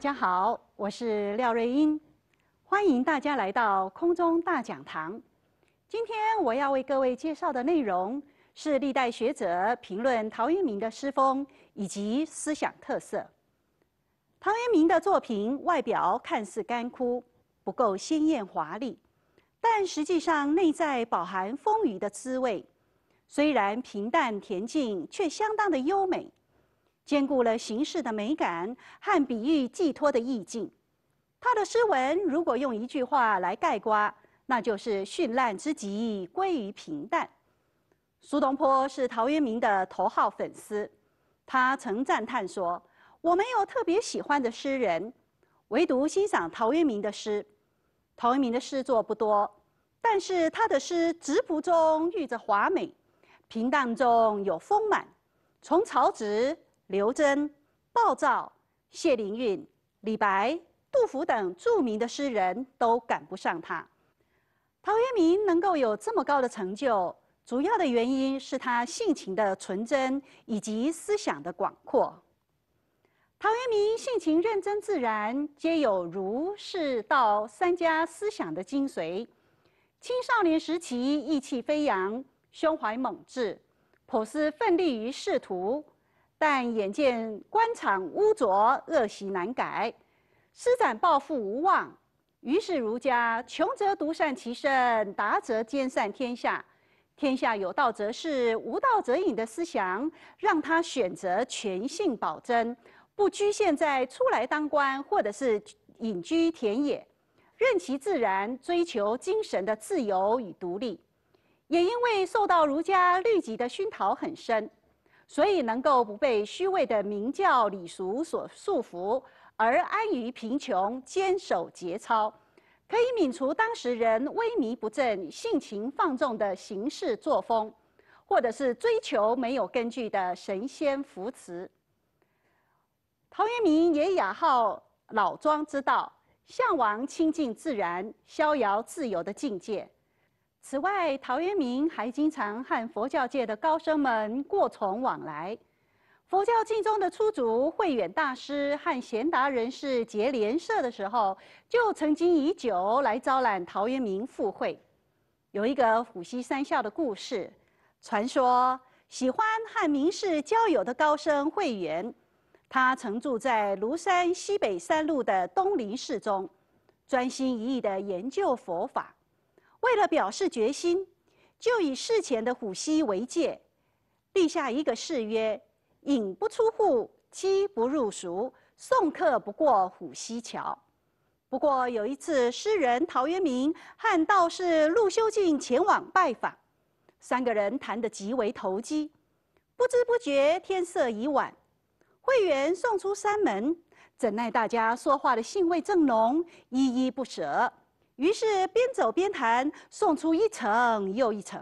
大家好，我是廖瑞英，欢迎大家来到空中大讲堂。今天我要为各位介绍的内容是历代学者评论陶渊明的诗风以及思想特色。陶渊明的作品外表看似干枯，不够鲜艳华丽，但实际上内在饱含风雨的滋味。虽然平淡恬静，却相当的优美。兼顾了形式的美感和比喻寄托的意境，他的诗文如果用一句话来概括，那就是绚烂之极归于平淡。苏东坡是陶渊明的头号粉丝，他曾赞叹说：“我没有特别喜欢的诗人，唯独欣赏陶渊明的诗。陶渊明的诗作不多，但是他的诗质朴中寓着华美，平淡中有丰满。从曹植。”刘桢、鲍照、谢灵运、李白、杜甫等著名的诗人都赶不上他。陶渊明能够有这么高的成就，主要的原因是他性情的纯真以及思想的广阔。陶渊明性情认真自然，皆有儒、释、道三家思想的精髓。青少年时期意气飞扬，胸怀猛志，颇思奋力于仕途。但眼见官场污浊，恶习难改，施展抱负无望，于是儒家“穷则独善其身，达则兼善天下，天下有道则仕，无道则隐”的思想，让他选择全性保真，不局限在出来当官，或者是隐居田野，任其自然，追求精神的自由与独立。也因为受到儒家律己的熏陶很深。所以能够不被虚伪的名教礼俗所束缚，而安于贫穷，坚守节操，可以免除当时人萎靡不振、性情放纵的行事作风，或者是追求没有根据的神仙扶持。陶渊明也雅好老庄之道，向往亲近自然、逍遥自由的境界。此外，陶渊明还经常和佛教界的高僧们过从往来。佛教界中的初祖慧远大师和贤达人士结连社的时候，就曾经以酒来招揽陶渊明赴会。有一个虎溪三笑的故事，传说喜欢和名士交友的高僧慧远，他曾住在庐山西北山路的东林寺中，专心一意的研究佛法。为了表示决心，就以事前的虎溪为界，立下一个誓约：饮不出户，鸡不入俗，送客不过虎溪桥。不过有一次，诗人陶渊明和道士陆修静前往拜访，三个人谈得极为投机，不知不觉天色已晚，会员送出山门，怎奈大家说话的兴味正浓，依依不舍。于是边走边谈，送出一层又一层。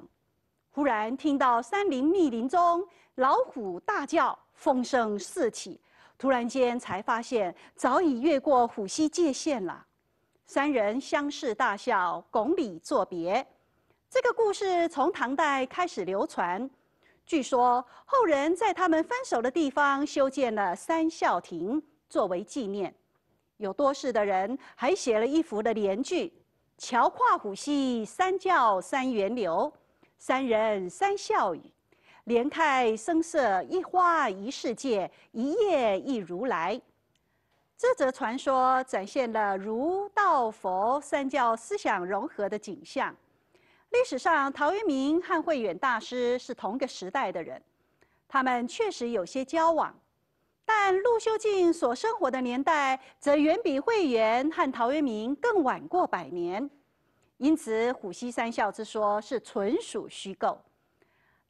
忽然听到山林密林中老虎大叫，风声四起。突然间才发现早已越过虎溪界限了。三人相视大笑，拱礼作别。这个故事从唐代开始流传。据说后人在他们分手的地方修建了三笑亭作为纪念。有多事的人还写了一幅的联句。桥跨虎溪，三教三源流，三人三笑语，莲开声色一花一世界，一叶一如来。这则传说展现了儒、道、佛三教思想融合的景象。历史上，陶渊明和慧远大师是同个时代的人，他们确实有些交往。但陆秀静所生活的年代，则远比惠远和陶渊明更晚过百年，因此虎溪三笑之说是纯属虚构。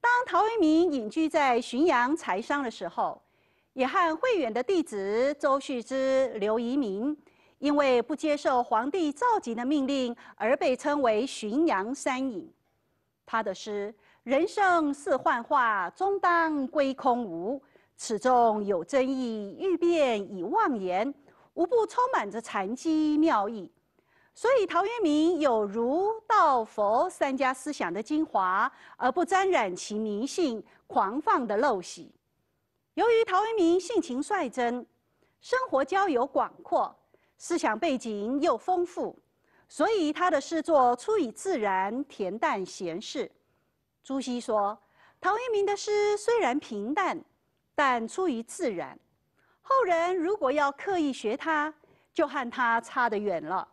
当陶渊明隐居在浔阳柴桑的时候，也和惠远的弟子周旭之、刘遗民，因为不接受皇帝召集的命令而被称为浔阳三隐。他的诗：“人生似幻化，终当归空无。”此中有真意，欲辨已忘言，无不充满着禅机妙意。所以陶渊明有儒、道、佛三家思想的精华，而不沾染其迷信、狂放的陋习。由于陶渊明性情率真，生活交友广阔，思想背景又丰富，所以他的诗作出以自然、恬淡、闲适。朱熹说：“陶渊明的诗虽然平淡。”但出于自然，后人如果要刻意学他，就和他差得远了。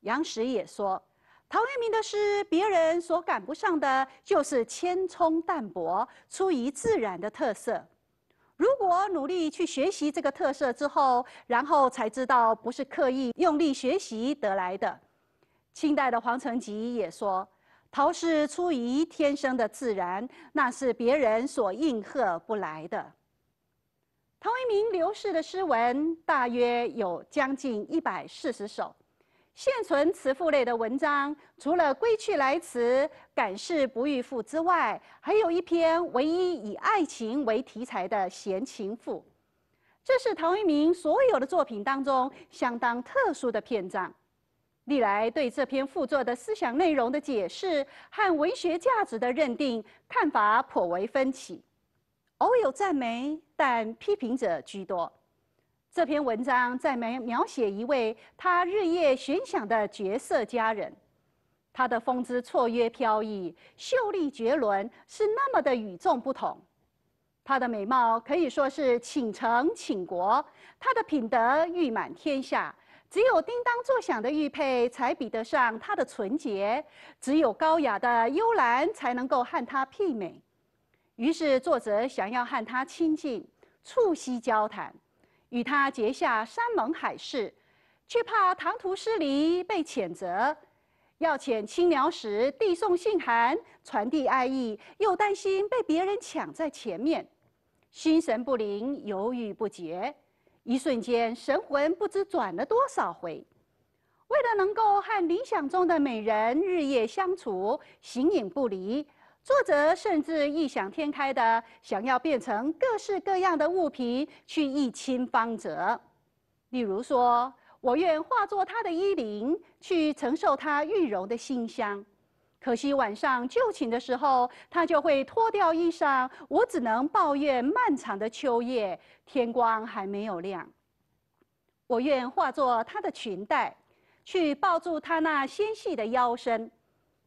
杨时也说，陶渊明的诗，别人所赶不上的，就是谦冲淡泊、出于自然的特色。如果努力去学习这个特色之后，然后才知道不是刻意用力学习得来的。清代的黄承吉也说。陶氏出于天生的自然，那是别人所应和不来的。陶渊明刘氏的诗文大约有将近一百四十首，现存词赋类的文章，除了《归去来辞》《感事不遇赋》之外，还有一篇唯一以爱情为题材的《闲情赋》，这是陶渊明所有的作品当中相当特殊的篇章。历来对这篇赋作的思想内容的解释和文学价值的认定，看法颇为分歧。偶有赞美，但批评者居多。这篇文章在描描写一位他日夜寻想的绝色佳人，她的风姿绰约飘逸，秀丽绝伦，是那么的与众不同。她的美貌可以说是倾城倾国，她的品德誉满天下。只有叮当作响的玉佩才比得上它的纯洁，只有高雅的幽兰才能够和它媲美。于是作者想要和他亲近、促膝交谈，与他结下山盟海誓，却怕唐突失礼被谴责；要遣青苗时递送信函、传递爱意，又担心被别人抢在前面，心神不宁，犹豫不决。一瞬间，神魂不知转了多少回。为了能够和理想中的美人日夜相处、形影不离，作者甚至异想天开的想要变成各式各样的物品去一亲芳泽。例如说，我愿化作她的衣领，去承受她玉柔的馨香。可惜晚上就寝的时候，他就会脱掉衣裳，我只能抱怨漫长的秋夜，天光还没有亮。我愿化作他的裙带，去抱住他那纤细的腰身。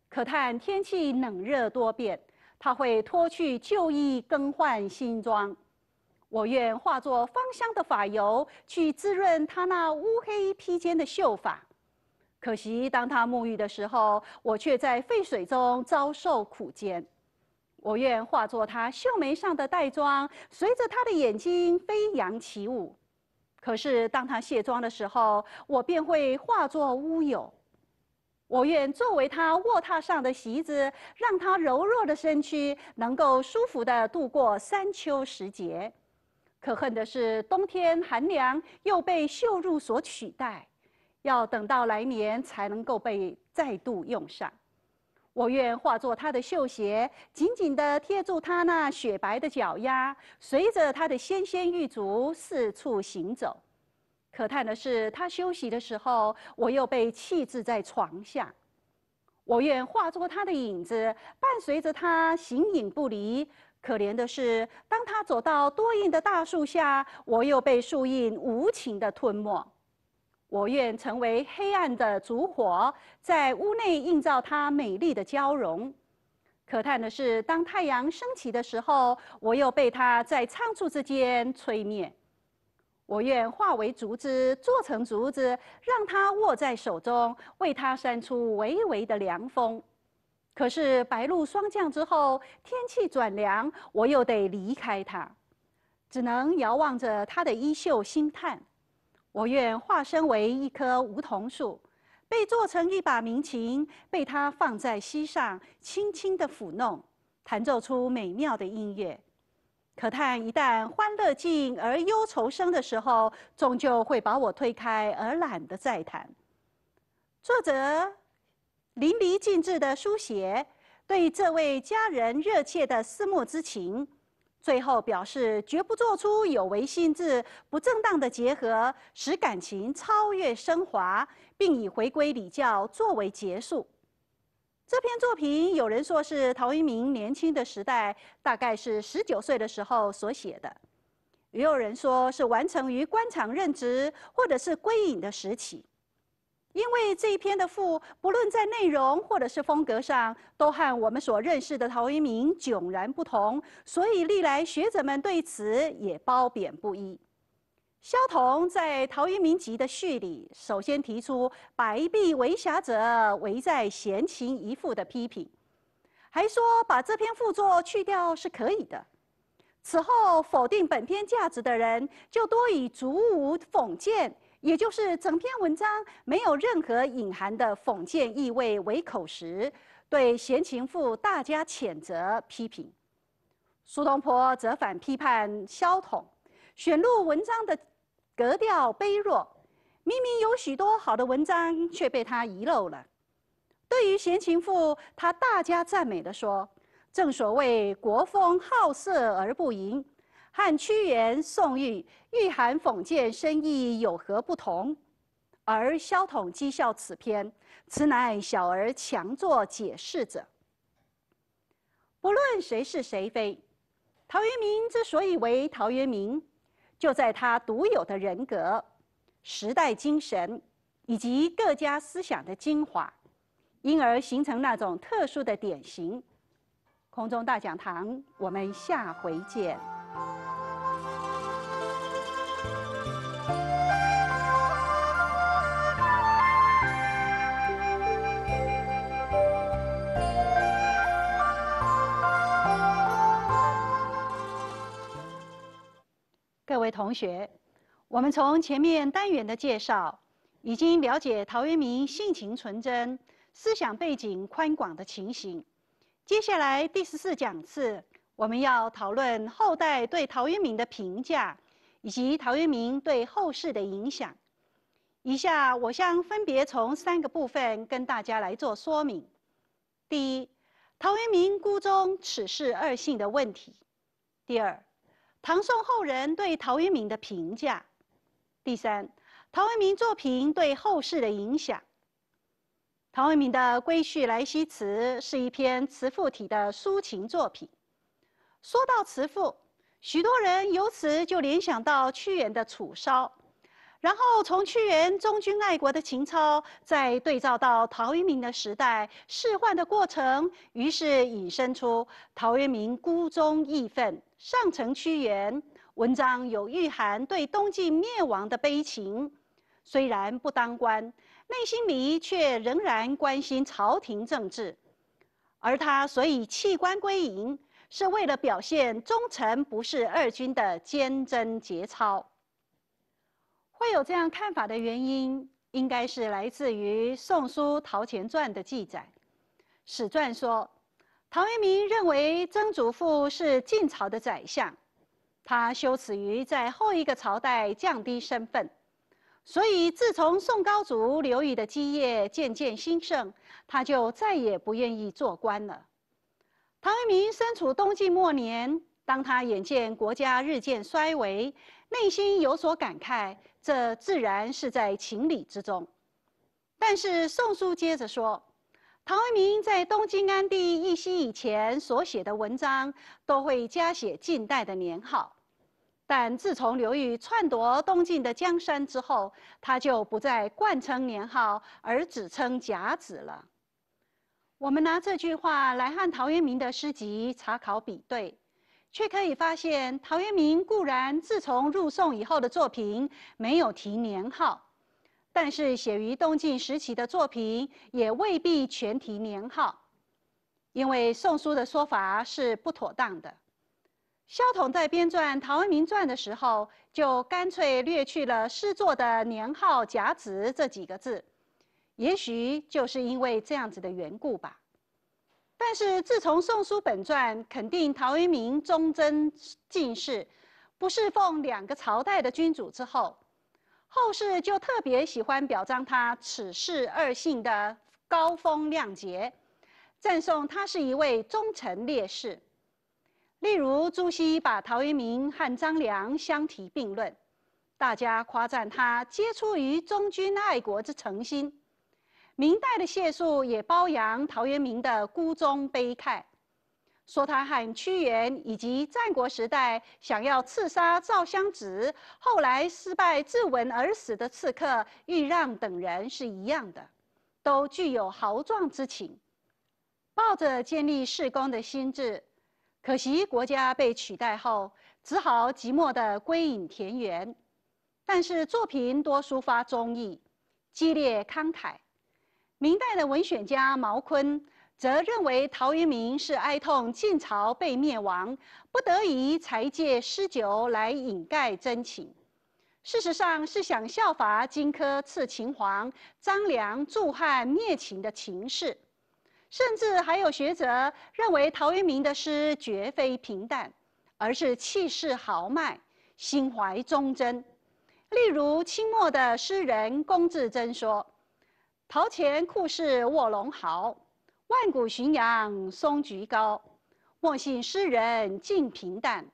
可叹天气冷热多变，他会脱去旧衣，更换新装。我愿化作芳香的发油，去滋润他那乌黑披肩的秀发。可惜，当他沐浴的时候，我却在沸水中遭受苦煎。我愿化作他秀眉上的黛妆，随着他的眼睛飞扬起舞。可是，当他卸妆的时候，我便会化作乌有。我愿作为他卧榻上的席子，让他柔弱的身躯能够舒服地度过三秋时节。可恨的是，冬天寒凉又被秀入所取代。要等到来年才能够被再度用上。我愿化作他的绣鞋，紧紧地贴住他那雪白的脚丫，随着他的纤纤玉足四处行走。可叹的是，他休息的时候，我又被弃置在床下。我愿化作他的影子，伴随着他形影不离。可怜的是，当他走到多硬的大树下，我又被树荫无情地吞没。我愿成为黑暗的烛火，在屋内映照它美丽的交融。可叹的是，当太阳升起的时候，我又被它在仓促之间吹灭。我愿化为竹枝，做成竹子，让它握在手中，为它扇出微微的凉风。可是白露霜降之后，天气转凉，我又得离开它，只能遥望着它的衣袖，心叹。我愿化身为一棵梧桐树，被做成一把民琴，被它放在膝上，轻轻地抚弄，弹奏出美妙的音乐。可叹一旦欢乐尽而忧愁生的时候，终究会把我推开，而懒得再弹。作者淋漓尽致地书写对这位佳人热切的思慕之情。最后表示绝不做出有违性质不正当的结合，使感情超越升华，并以回归礼教作为结束。这篇作品有人说是陶渊明年轻的时代，大概是十九岁的时候所写的，也有人说是完成于官场任职或者是归隐的时期。因为这一篇的赋，不论在内容或者是风格上，都和我们所认识的陶渊明迥然不同，所以历来学者们对此也褒贬不一。萧彤在《陶渊明集》的序里，首先提出“白璧为瑕者，唯在《闲情》一赋”的批评，还说把这篇赋作去掉是可以的。此后否定本篇价值的人，就多以“卒无讽谏”。也就是整篇文章没有任何隐含的讽谏意味为口实，对《贤情赋》大加谴责批评，苏东坡则反批判萧统，选录文章的格调卑弱，明明有许多好的文章却被他遗漏了。对于《贤情赋》，他大加赞美地说：“正所谓国风好色而不淫。”汉屈原、宋玉御寒讽谏，深意有何不同？而萧统讥笑此篇，此乃小儿强作解释者。不论谁是谁非，陶渊明之所以为陶渊明，就在他独有的人格、时代精神以及各家思想的精华，因而形成那种特殊的典型。空中大讲堂，我们下回见。各位同学，我们从前面单元的介绍，已经了解陶渊明性情纯真、思想背景宽广的情形。接下来第十四讲次，我们要讨论后代对陶渊明的评价，以及陶渊明对后世的影响。以下我将分别从三个部分跟大家来做说明。第一，陶渊明孤中此事二性的问题；第二。唐宋后人对陶渊明的评价，第三，陶渊明作品对后世的影响。陶渊明的《归去来兮辞》是一篇辞赋体的抒情作品。说到辞赋，许多人由此就联想到屈原的《楚骚》。然后从屈原忠君爱国的情操，再对照到陶渊明的时代仕宦的过程，于是引申出陶渊明孤忠义愤，上承屈原。文章有寓含对东晋灭亡的悲情，虽然不当官，内心里却仍然关心朝廷政治。而他所以弃官归隐，是为了表现忠臣不事二君的坚贞节操。会有这样看法的原因，应该是来自于《宋书·陶潜传》的记载。史传说，陶渊明认为曾祖父是晋朝的宰相，他羞耻于在后一个朝代降低身份，所以自从宋高祖刘裕的基业渐渐兴盛，他就再也不愿意做官了。陶渊明身处东晋末年，当他眼见国家日渐衰微，内心有所感慨。这自然是在情理之中，但是宋书接着说，陶渊明在东京安帝一夕以前所写的文章，都会加写近代的年号，但自从刘裕篡夺东晋的江山之后，他就不再冠称年号，而只称甲子了。我们拿这句话来和陶渊明的诗集查考比对。却可以发现，陶渊明固然自从入宋以后的作品没有提年号，但是写于东晋时期的作品也未必全提年号，因为“宋书”的说法是不妥当的。萧统在编撰《陶渊明传》的时候，就干脆略去了诗作的年号甲子这几个字，也许就是因为这样子的缘故吧。但是自从《宋书本传》肯定陶渊明忠贞进士，不侍奉两个朝代的君主之后，后世就特别喜欢表彰他此世二性的高风亮节，赞颂他是一位忠诚烈士。例如朱熹把陶渊明和张良相提并论，大家夸赞他皆出于忠君爱国之诚心。明代的谢数也褒扬陶渊明的孤忠悲慨，说他和屈原以及战国时代想要刺杀赵襄子后来失败自刎而死的刺客豫让等人是一样的，都具有豪壮之情，抱着建立世功的心志，可惜国家被取代后，只好寂寞的归隐田园，但是作品多抒发忠义，激烈慷慨。明代的文选家毛坤则认为，陶渊明是哀痛晋朝被灭亡，不得已才借诗酒来掩盖真情。事实上，是想效法荆轲刺秦王、张良助汉灭秦的情势。甚至还有学者认为，陶渊明的诗绝非平淡，而是气势豪迈，心怀忠贞。例如，清末的诗人龚自珍说。陶潜酷似卧龙豪，万古浔阳松菊高。莫信诗人尽平淡，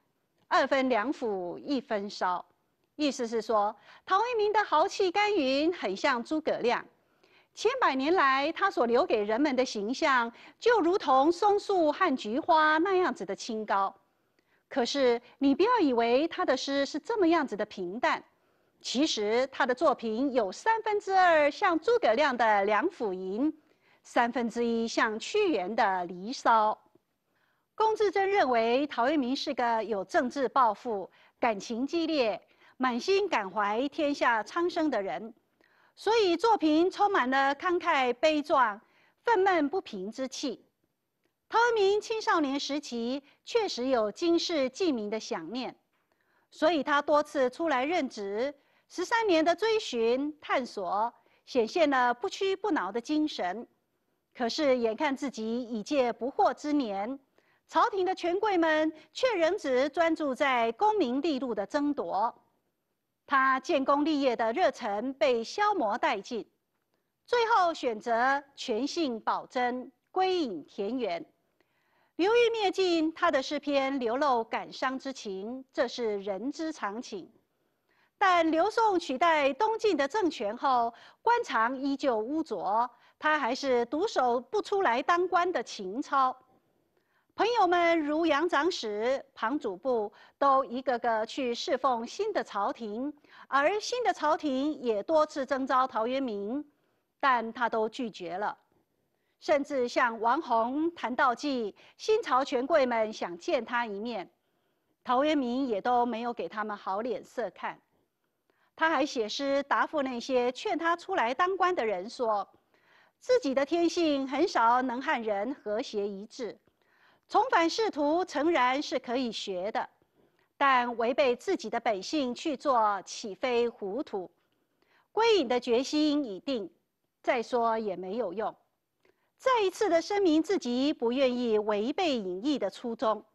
二分梁甫一分骚。意思是说，陶渊明的豪气干云，很像诸葛亮。千百年来，他所留给人们的形象，就如同松树和菊花那样子的清高。可是，你不要以为他的诗是这么样子的平淡。其实他的作品有三分之二像诸葛亮的《梁甫吟》，三分之一像屈原的《离骚》。龚自珍认为陶渊明是个有政治抱负、感情激烈、满心感怀天下苍生的人，所以作品充满了慷慨悲壮、愤懑不平之气。陶渊明青少年时期确实有经世济民的想念，所以他多次出来任职。十三年的追寻探索，显现了不屈不挠的精神。可是，眼看自己已届不惑之年，朝廷的权贵们却仍只专注在功名利禄的争夺，他建功立业的热忱被消磨殆尽，最后选择全性保真，归隐田园。流寓灭境，他的诗篇流露感伤之情，这是人之常情。但刘宋取代东晋的政权后，官场依旧污浊，他还是独守不出来当官的情操。朋友们如杨长史、庞祖部，都一个个去侍奉新的朝廷，而新的朝廷也多次征召陶渊明，但他都拒绝了。甚至像王弘、谭道济，新朝权贵们想见他一面，陶渊明也都没有给他们好脸色看。他还写诗答复那些劝他出来当官的人说：“自己的天性很少能和人和谐一致，重返仕途诚然是可以学的，但违背自己的本性去做，岂非糊涂？归隐的决心已定，再说也没有用。”再一次的声明自己不愿意违背隐逸的初衷。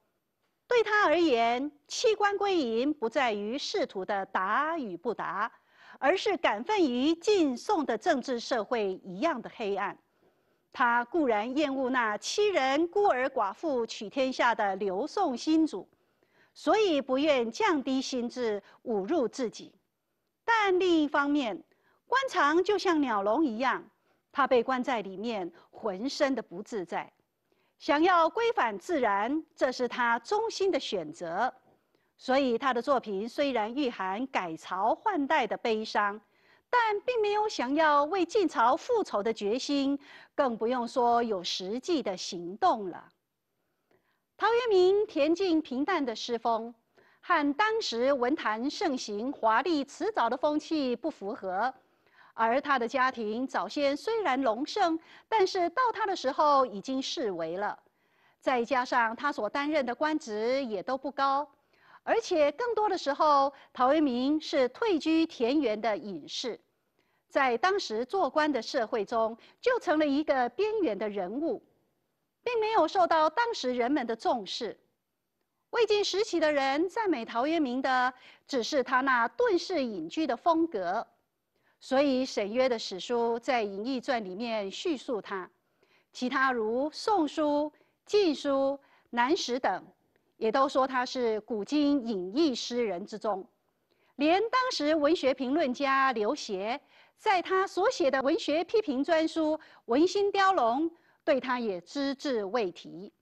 对他而言，器官归隐不在于仕途的达与不达，而是感奋于晋宋的政治社会一样的黑暗。他固然厌恶那欺人孤儿寡妇取天下的刘宋新主，所以不愿降低心智侮辱自己；但另一方面，官场就像鸟笼一样，他被关在里面，浑身的不自在。想要归返自然，这是他衷心的选择。所以他的作品虽然蕴含改朝换代的悲伤，但并没有想要为晋朝复仇的决心，更不用说有实际的行动了。陶渊明恬静平淡的诗风，和当时文坛盛行华丽辞藻的风气不符合。而他的家庭早先虽然隆盛，但是到他的时候已经式微了。再加上他所担任的官职也都不高，而且更多的时候，陶渊明是退居田园的隐士，在当时做官的社会中，就成了一个边缘的人物，并没有受到当时人们的重视。魏晋时期的人赞美陶渊明的，只是他那遁世隐居的风格。所以沈约的史书在《隐逸传》里面叙述他，其他如《宋书》《晋书》《南史》等，也都说他是古今隐逸诗人之中。连当时文学评论家刘勰在他所写的文学批评专书《文心雕龙》，对他也只字未提。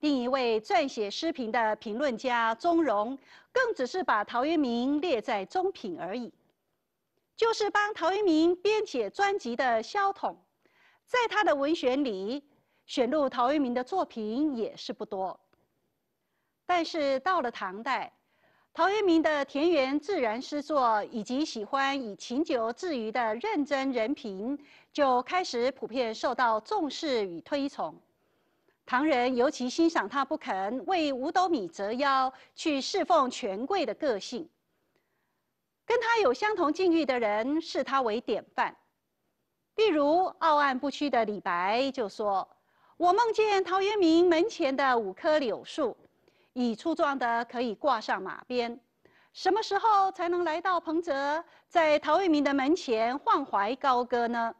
另一位撰写诗评的评论家钟嵘，更只是把陶渊明列在中品而已。就是帮陶渊明编写专辑的萧统，在他的文选里选入陶渊明的作品也是不多。但是到了唐代，陶渊明的田园自然诗作以及喜欢以琴酒自娱的认真人品，就开始普遍受到重视与推崇。唐人尤其欣赏他不肯为五斗米折腰去侍奉权贵的个性。跟他有相同境遇的人视他为典范，例如傲岸不屈的李白就说：“我梦见陶渊明门前的五棵柳树，已粗壮的可以挂上马鞭。什么时候才能来到彭泽，在陶渊明的门前放怀高歌呢？”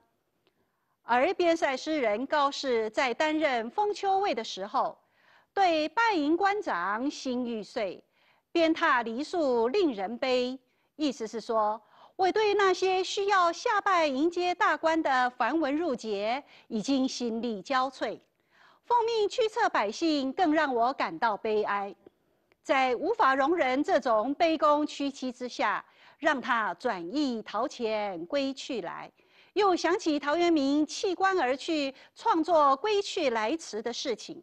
而边塞诗人高适在担任封丘尉的时候，对拜吟官长心欲碎，鞭挞梨树令人悲。意思是说，我对那些需要下拜迎接大官的繁文缛节已经心力交瘁，奉命驱策百姓，更让我感到悲哀。在无法容忍这种卑躬屈膝之下，让他转意逃前归去来，又想起陶渊明弃官而去、创作《归去来辞》的事情。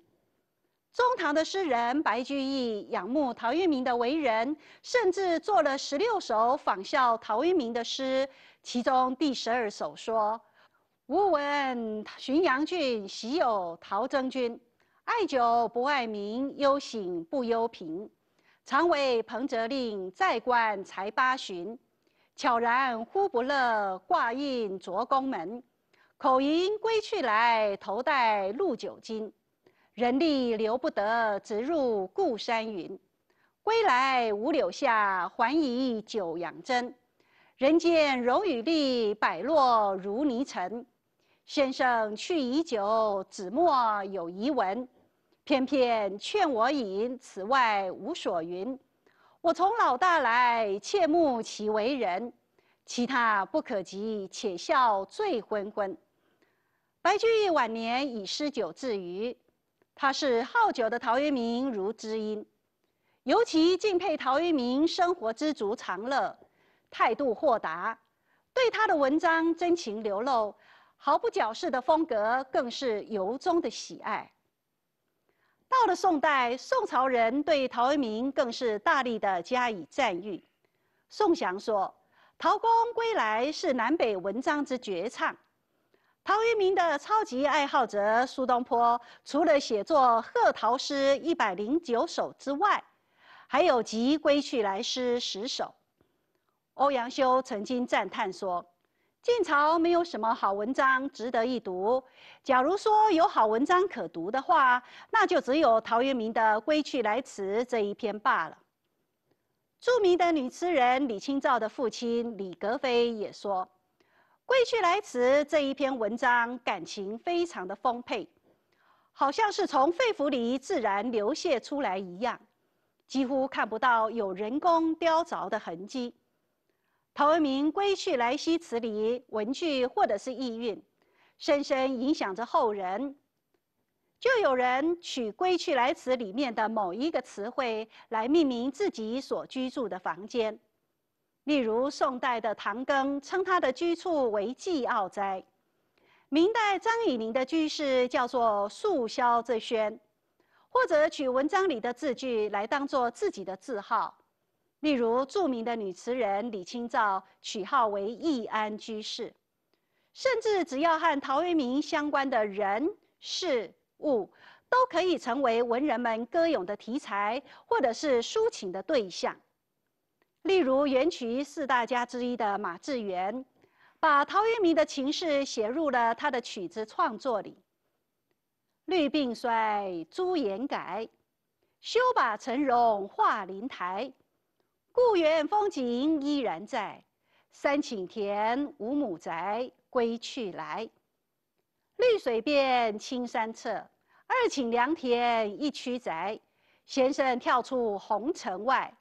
中唐的诗人白居易仰慕陶渊明的为人，甚至做了十六首仿效陶渊明的诗。其中第十二首说：“吾闻浔阳郡昔有陶征君，爱酒不爱民，忧醒不忧贫。常为彭泽令，在官才八旬。悄然忽不乐，挂印着宫门。口吟归去来，头戴露酒巾。”人力留不得，直入故山云。归来无柳下，还疑酒阳真。人间荣与利，百落如泥尘。先生去已久，子墨有遗文。偏偏劝我饮，此外无所云。我从老大来，切慕其为人。其他不可及，且笑醉昏昏。白居易晚年以诗酒自娱。他是好酒的陶渊明如知音，尤其敬佩陶渊明生活知足常乐，态度豁达，对他的文章真情流露，毫不矫饰的风格更是由衷的喜爱。到了宋代，宋朝人对陶渊明更是大力的加以赞誉。宋祥说：“陶公归来是南北文章之绝唱。”陶渊明的超级爱好者苏东坡，除了写作《贺陶诗》一百零九首之外，还有集《归去来诗》十首。欧阳修曾经赞叹说：“晋朝没有什么好文章值得一读。假如说有好文章可读的话，那就只有陶渊明的《归去来辞》这一篇罢了。”著名的女词人李清照的父亲李格非也说。《归去来辞》这一篇文章感情非常的丰沛，好像是从肺腑里自然流泻出来一样，几乎看不到有人工雕凿的痕迹。陶渊明《归去来兮辞》里文句或者是意蕴，深深影响着后人。就有人取《归去来辞》里面的某一个词汇来命名自己所居住的房间。例如宋代的唐庚称他的居处为寄傲斋，明代张以宁的居室叫做素霄之轩，或者取文章里的字句来当做自己的字号。例如著名的女词人李清照取号为易安居士，甚至只要和陶渊明相关的人事物，都可以成为文人们歌咏的题材，或者是抒情的对象。例如元曲四大家之一的马致远，把陶渊明的情事写入了他的曲子创作里。绿鬓衰，朱颜改，休把尘容画灵台。故园风景依然在，三顷田，五亩宅，归去来。绿水边，青山侧，二顷良田一曲宅，先生跳出红尘外。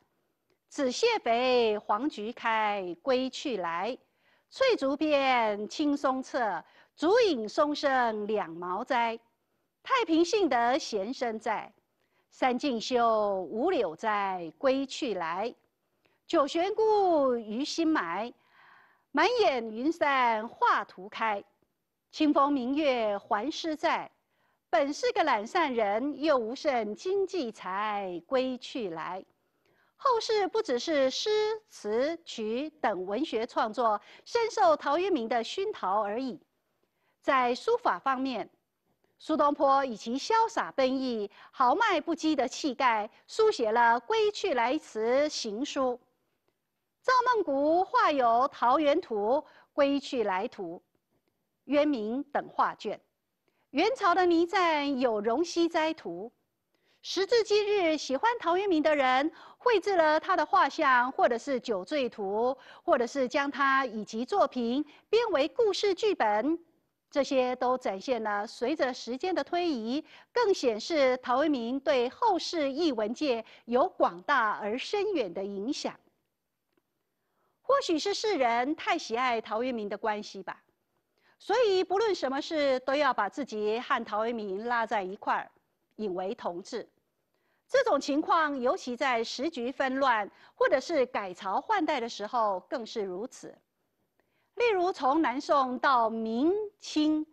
紫蟹肥，黄菊开，归去来。翠竹边，青松侧，竹影松声两毛栽。太平幸得闲身在，三径休，五柳在，归去来。九玄故，于心埋，满眼云山画图开。清风明月还诗在，本是个懒散人，又无甚经济才，归去来。后世不只是诗词曲等文学创作深受陶渊明的熏陶而已。在书法方面，苏东坡以其潇洒奔逸、豪迈不羁的气概，书写了《归去来辞》行书。赵孟頫画有《桃源图》《归去来图》《渊明》等画卷。元朝的倪瓒有《容西斋图》。时至今日，喜欢陶渊明的人。绘制了他的画像，或者是酒醉图，或者是将他以及作品编为故事剧本，这些都展现了随着时间的推移，更显示陶渊明对后世译文界有广大而深远的影响。或许是世人太喜爱陶渊明的关系吧，所以不论什么事都要把自己和陶渊明拉在一块儿，引为同志。这种情况，尤其在时局纷乱或者是改朝换代的时候，更是如此。例如，从南宋到明清，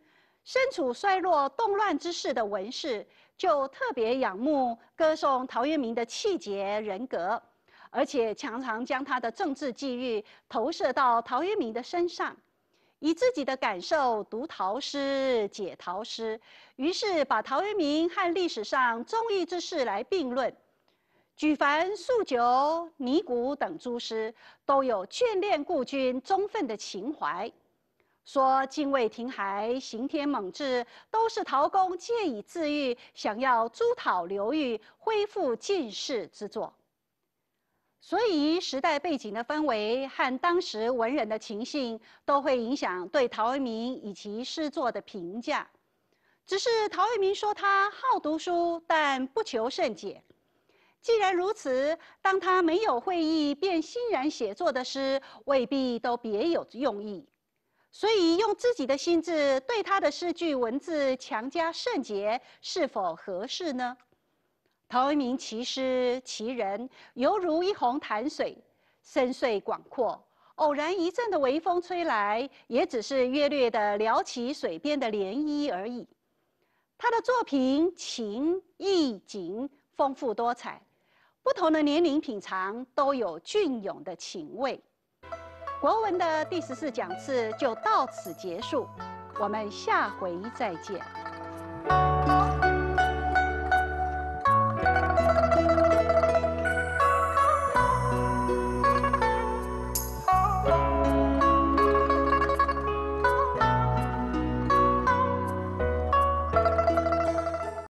身处衰落动乱之势的文士，就特别仰慕歌颂陶渊明的气节人格，而且常常将他的政治际遇投射到陶渊明的身上。以自己的感受读陶诗、解陶诗，于是把陶渊明和历史上忠义之士来并论，举凡数九、尼古等诸诗，都有眷恋故君、忠愤的情怀。说精卫填海、刑天猛志，都是陶公借以自喻，想要诸讨刘裕、恢复进士之作。所以，时代背景的氛围和当时文人的情性都会影响对陶渊明以及诗作的评价。只是陶渊明说他好读书，但不求甚解。既然如此，当他没有会意便欣然写作的诗，未必都别有用意。所以，用自己的心智对他的诗句文字强加圣洁，是否合适呢？陶渊明其诗其人，犹如一泓潭水，深邃广阔。偶然一阵的微风吹来，也只是约略的撩起水边的涟漪而已。他的作品情意景丰富多彩，不同的年龄品尝都有隽永的情味。国文的第十四讲次就到此结束，我们下回再见。